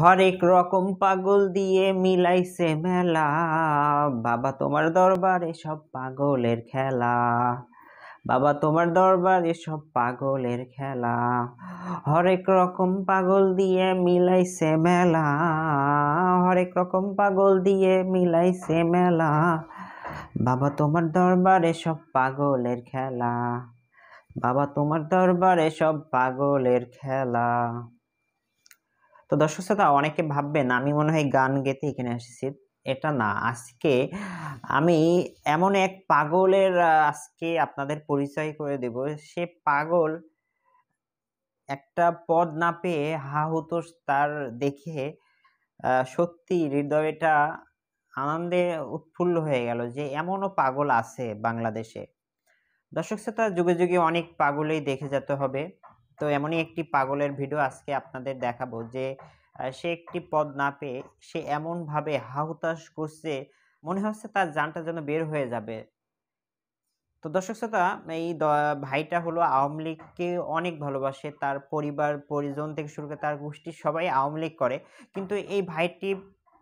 হরেক রকম পাগল দিয়ে মিলাইছে মেলা বাবা তোমার দরবারে সব পাগলের খেলা বাবা তোমার দরবারে সব পাগলের খেলা হরেক রকম পাগল দিয়ে মিলাইছে মেলা হরেক রকম পাগল দিয়ে মিলাইছে মেলা বাবা তোমার দরবারে সব পাগলের খেলা বাবা তোমার দরবারে সব পাগলের খেলা তো দর্শক শ্রোতা অনেকে ভাববেন আমি মনে হয় গান গেতে এখানে এসেছি এটা না আজকে আমি এমন এক পাগলের আজকে আপনাদের পরিচয় করে দেব সে পাগল একটা পদ না পেয়ে হাহুতোষ তার দেখে সত্যি হৃদয়টা আনন্দে উৎফুল্ল হয়ে গেল যে এমনও পাগল আছে বাংলাদেশে দর্শক শ্রোতা যুগে যুগে অনেক পাগলেই দেখে যেতে হবে তো এমনই একটি পাগলের ভিডিও আজকে আপনাদের দেখাবো যে সে একটি পদ না পেয়ে সে এমনভাবে হাহুতাশ করছে মনে হচ্ছে তার জানটা যেন বের হয়ে যাবে তো দর্শক শ্রোতা এই ভাইটা হলো আওয়ামী লীগকে অনেক ভালোবাসে তার পরিবার পরিজন থেকে শুরু করে তার গোষ্ঠীর সবাই আওয়ামী লীগ করে কিন্তু এই ভাইটি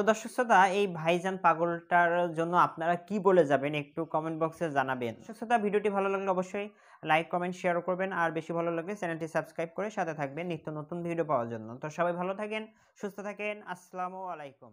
তো দর্শক শ্রোতা এই ভাইজান পাগলটার জন্য আপনারা কি বলে যাবেন একটু কমেন্ট বক্সে জানাবেন দর্শক শ্রোতা ভিডিওটি ভালো লাগলে অবশ্যই লাইক কমেন্ট শেয়ার করবেন আর বেশি ভালো লাগলে চ্যানেলটি সাবস্ক্রাইব করে সাথে থাকবেন নিত্য নতুন ভিডিও পাওয়ার জন্য তো সবাই ভালো থাকেন সুস্থ থাকেন আসসালামু আলাইকুম